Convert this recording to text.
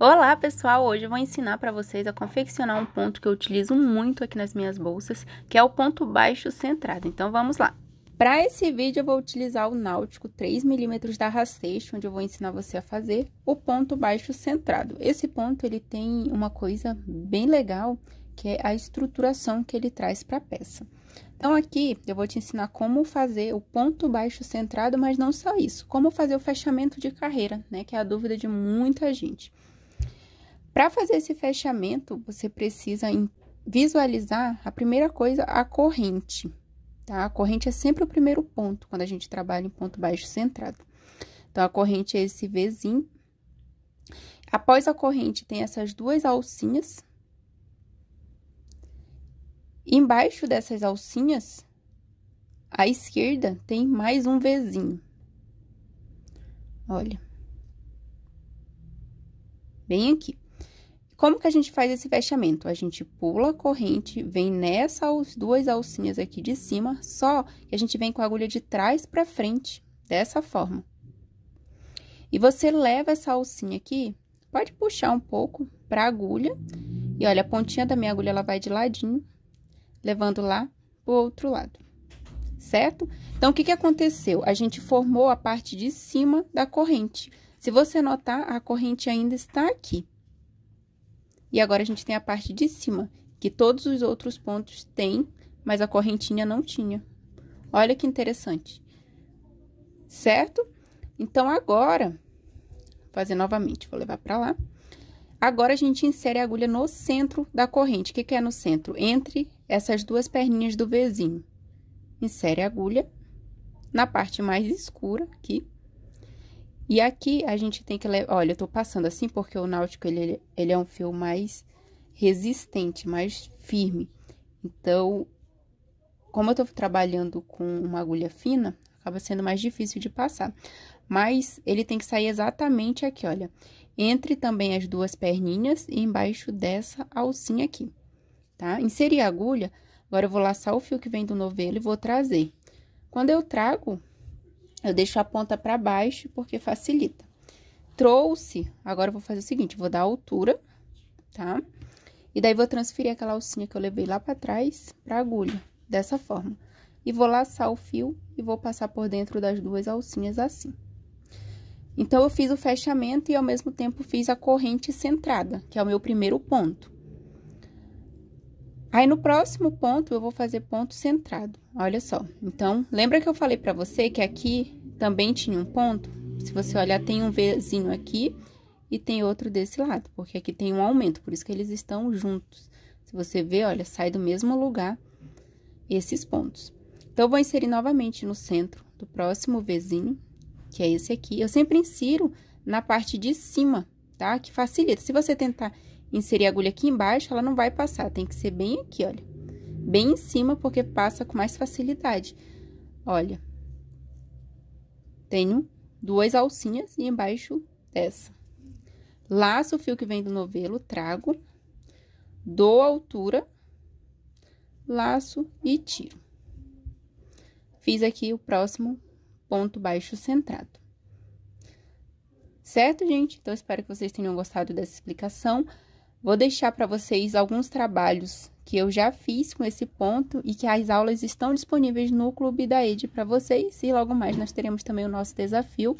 Olá pessoal, hoje eu vou ensinar para vocês a confeccionar um ponto que eu utilizo muito aqui nas minhas bolsas, que é o ponto baixo centrado, então vamos lá. Para esse vídeo eu vou utilizar o Náutico 3mm da Rasteixo, onde eu vou ensinar você a fazer o ponto baixo centrado. Esse ponto ele tem uma coisa bem legal, que é a estruturação que ele traz para a peça. Então, aqui eu vou te ensinar como fazer o ponto baixo centrado, mas não só isso, como fazer o fechamento de carreira, né? Que é a dúvida de muita gente. Para fazer esse fechamento, você precisa visualizar a primeira coisa, a corrente. Tá? A corrente é sempre o primeiro ponto quando a gente trabalha em ponto baixo centrado. Então, a corrente é esse Vzinho. Após a corrente, tem essas duas alcinhas. Embaixo dessas alcinhas, à esquerda, tem mais um Vzinho. Olha. Bem aqui. Como que a gente faz esse fechamento? A gente pula a corrente, vem nessas duas alcinhas aqui de cima, só que a gente vem com a agulha de trás para frente, dessa forma. E você leva essa alcinha aqui, pode puxar um pouco para a agulha, e olha, a pontinha da minha agulha, ela vai de ladinho, levando lá pro outro lado, certo? Então, o que que aconteceu? A gente formou a parte de cima da corrente. Se você notar, a corrente ainda está aqui. E agora a gente tem a parte de cima, que todos os outros pontos têm, mas a correntinha não tinha. Olha que interessante. Certo? Então, agora, vou fazer novamente, vou levar para lá. Agora, a gente insere a agulha no centro da corrente. O que, que é no centro? Entre essas duas perninhas do Vzinho. Insere a agulha na parte mais escura aqui. E aqui a gente tem que... Olha, eu tô passando assim porque o náutico, ele, ele é um fio mais resistente, mais firme. Então, como eu tô trabalhando com uma agulha fina, acaba sendo mais difícil de passar. Mas ele tem que sair exatamente aqui, olha. Entre também as duas perninhas e embaixo dessa alcinha aqui, tá? Inserir a agulha, agora eu vou laçar o fio que vem do novelo e vou trazer. Quando eu trago, eu deixo a ponta para baixo porque facilita. Trouxe, agora eu vou fazer o seguinte, vou dar a altura, tá? E daí vou transferir aquela alcinha que eu levei lá para trás para agulha, dessa forma. E vou laçar o fio e vou passar por dentro das duas alcinhas assim. Então, eu fiz o fechamento e, ao mesmo tempo, fiz a corrente centrada, que é o meu primeiro ponto. Aí no próximo ponto eu vou fazer ponto centrado. Olha só. Então, lembra que eu falei para você que aqui também tinha um ponto? Se você olhar, tem um Vzinho aqui e tem outro desse lado, porque aqui tem um aumento, por isso que eles estão juntos. Se você ver, olha, sai do mesmo lugar esses pontos. Então, eu vou inserir novamente no centro do próximo Vzinho, que é esse aqui. Eu sempre insiro na parte de cima, tá? Que facilita. Se você tentar inserir a agulha aqui embaixo, ela não vai passar, tem que ser bem aqui, olha. Bem em cima, porque passa com mais facilidade. Olha, tenho duas alcinhas e embaixo dessa. Laço o fio que vem do novelo, trago, dou altura, laço e tiro. Fiz aqui o próximo ponto baixo centrado. Certo, gente? Então, espero que vocês tenham gostado dessa explicação. Vou deixar para vocês alguns trabalhos que eu já fiz com esse ponto e que as aulas estão disponíveis no Clube da ED para vocês e logo mais nós teremos também o nosso desafio.